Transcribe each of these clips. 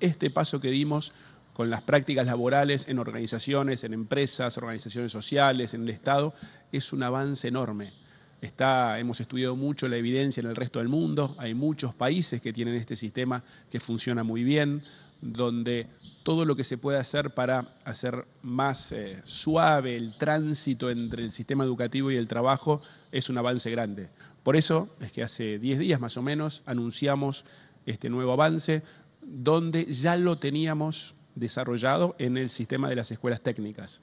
Este paso que dimos con las prácticas laborales en organizaciones, en empresas, organizaciones sociales, en el Estado, es un avance enorme. hemos estudiado mucho la evidencia en el resto del mundo, hay muchos países que tienen este sistema que funciona muy bien, donde todo lo que se puede hacer para hacer más eh, suave el tránsito entre el sistema educativo y el trabajo es un avance grande. Por eso es que hace 10 días más o menos anunciamos este nuevo avance donde ya lo teníamos desarrollado en el sistema de las escuelas técnicas.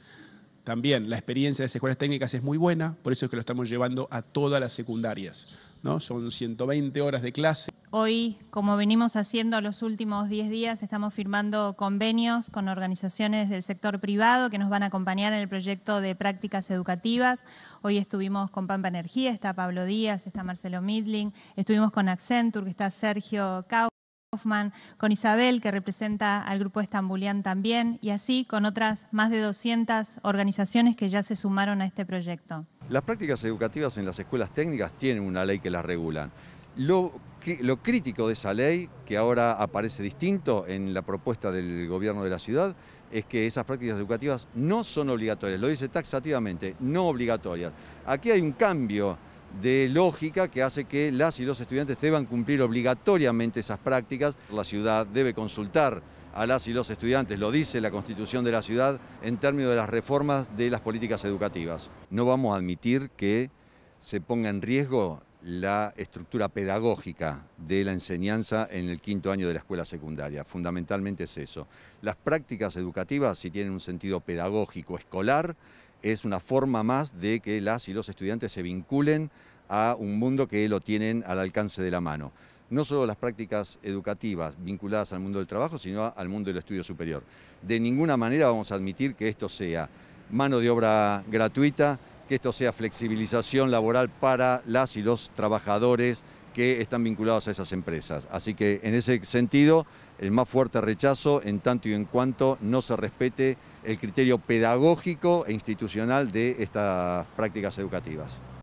También la experiencia de las escuelas técnicas es muy buena, por eso es que lo estamos llevando a todas las secundarias. ¿no? Son 120 horas de clase. Hoy, como venimos haciendo los últimos 10 días, estamos firmando convenios con organizaciones del sector privado que nos van a acompañar en el proyecto de prácticas educativas. Hoy estuvimos con Pampa Energía, está Pablo Díaz, está Marcelo Midling, estuvimos con Accenture, que está Sergio Cau. Hoffman, con Isabel, que representa al grupo Estambulián también, y así con otras más de 200 organizaciones que ya se sumaron a este proyecto. Las prácticas educativas en las escuelas técnicas tienen una ley que las regulan. Lo, lo crítico de esa ley, que ahora aparece distinto en la propuesta del gobierno de la ciudad, es que esas prácticas educativas no son obligatorias, lo dice taxativamente, no obligatorias. Aquí hay un cambio de lógica que hace que las y los estudiantes deban cumplir obligatoriamente esas prácticas. La ciudad debe consultar a las y los estudiantes, lo dice la constitución de la ciudad, en términos de las reformas de las políticas educativas. No vamos a admitir que se ponga en riesgo la estructura pedagógica de la enseñanza en el quinto año de la escuela secundaria. Fundamentalmente es eso. Las prácticas educativas, si tienen un sentido pedagógico escolar, es una forma más de que las y los estudiantes se vinculen a un mundo que lo tienen al alcance de la mano. No solo las prácticas educativas vinculadas al mundo del trabajo, sino al mundo del estudio superior. De ninguna manera vamos a admitir que esto sea mano de obra gratuita, que esto sea flexibilización laboral para las y los trabajadores que están vinculados a esas empresas. Así que en ese sentido, el más fuerte rechazo en tanto y en cuanto no se respete el criterio pedagógico e institucional de estas prácticas educativas.